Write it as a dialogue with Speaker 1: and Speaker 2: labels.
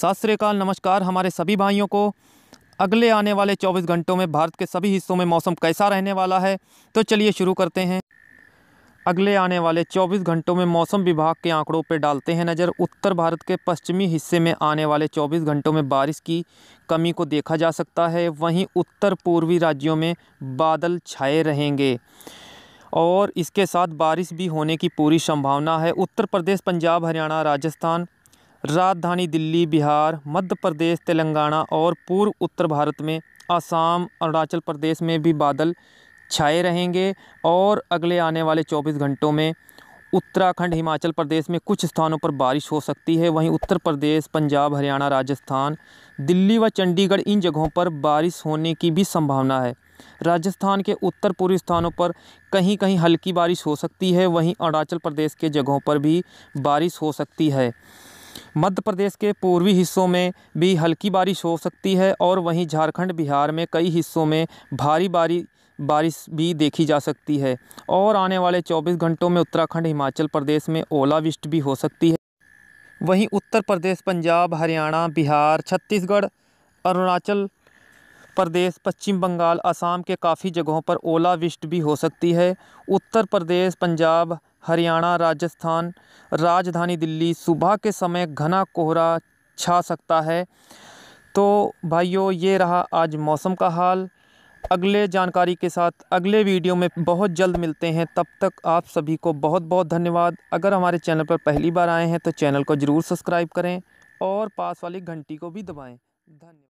Speaker 1: सात श्रीकाल नमस्कार हमारे सभी भाइयों को अगले आने वाले 24 घंटों में भारत के सभी हिस्सों में मौसम कैसा रहने वाला है तो चलिए शुरू करते हैं अगले आने वाले 24 घंटों में मौसम विभाग के आंकड़ों पर डालते हैं नज़र उत्तर भारत के पश्चिमी हिस्से में आने वाले 24 घंटों में बारिश की कमी को देखा जा सकता है वहीं उत्तर पूर्वी राज्यों में बादल छाए रहेंगे और इसके साथ बारिश भी होने की पूरी संभावना है उत्तर प्रदेश पंजाब हरियाणा राजस्थान राजधानी दिल्ली बिहार मध्य प्रदेश तेलंगाना और पूर्व उत्तर भारत में आसाम अरुणाचल प्रदेश में भी बादल छाए रहेंगे और अगले आने वाले 24 घंटों में उत्तराखंड हिमाचल प्रदेश में कुछ स्थानों पर बारिश हो सकती है वहीं उत्तर प्रदेश पंजाब हरियाणा राजस्थान दिल्ली व चंडीगढ़ इन जगहों पर बारिश होने की भी संभावना है राजस्थान के उत्तर पूर्वी स्थानों पर कहीं कहीं हल्की बारिश हो सकती है वहीं अरुणाचल प्रदेश के जगहों पर भी बारिश हो सकती है मध्य प्रदेश के पूर्वी हिस्सों में भी हल्की बारिश हो सकती है और वहीं झारखंड बिहार में कई हिस्सों में भारी बारी बारिश भी देखी जा सकती है और आने वाले 24 घंटों में उत्तराखंड हिमाचल प्रदेश में ओलावृष्टि भी हो सकती है वहीं उत्तर प्रदेश पंजाब हरियाणा बिहार छत्तीसगढ़ अरुणाचल प्रदेश पश्चिम बंगाल असम के काफ़ी जगहों पर ओलावृष्टि भी हो सकती है उत्तर प्रदेश पंजाब हरियाणा राजस्थान राजधानी दिल्ली सुबह के समय घना कोहरा छा सकता है तो भाइयों ये रहा आज मौसम का हाल अगले जानकारी के साथ अगले वीडियो में बहुत जल्द मिलते हैं तब तक आप सभी को बहुत बहुत धन्यवाद अगर हमारे चैनल पर पहली बार आए हैं तो चैनल को ज़रूर सब्सक्राइब करें और पास वाली घंटी को भी दबाएँ धन्यवाद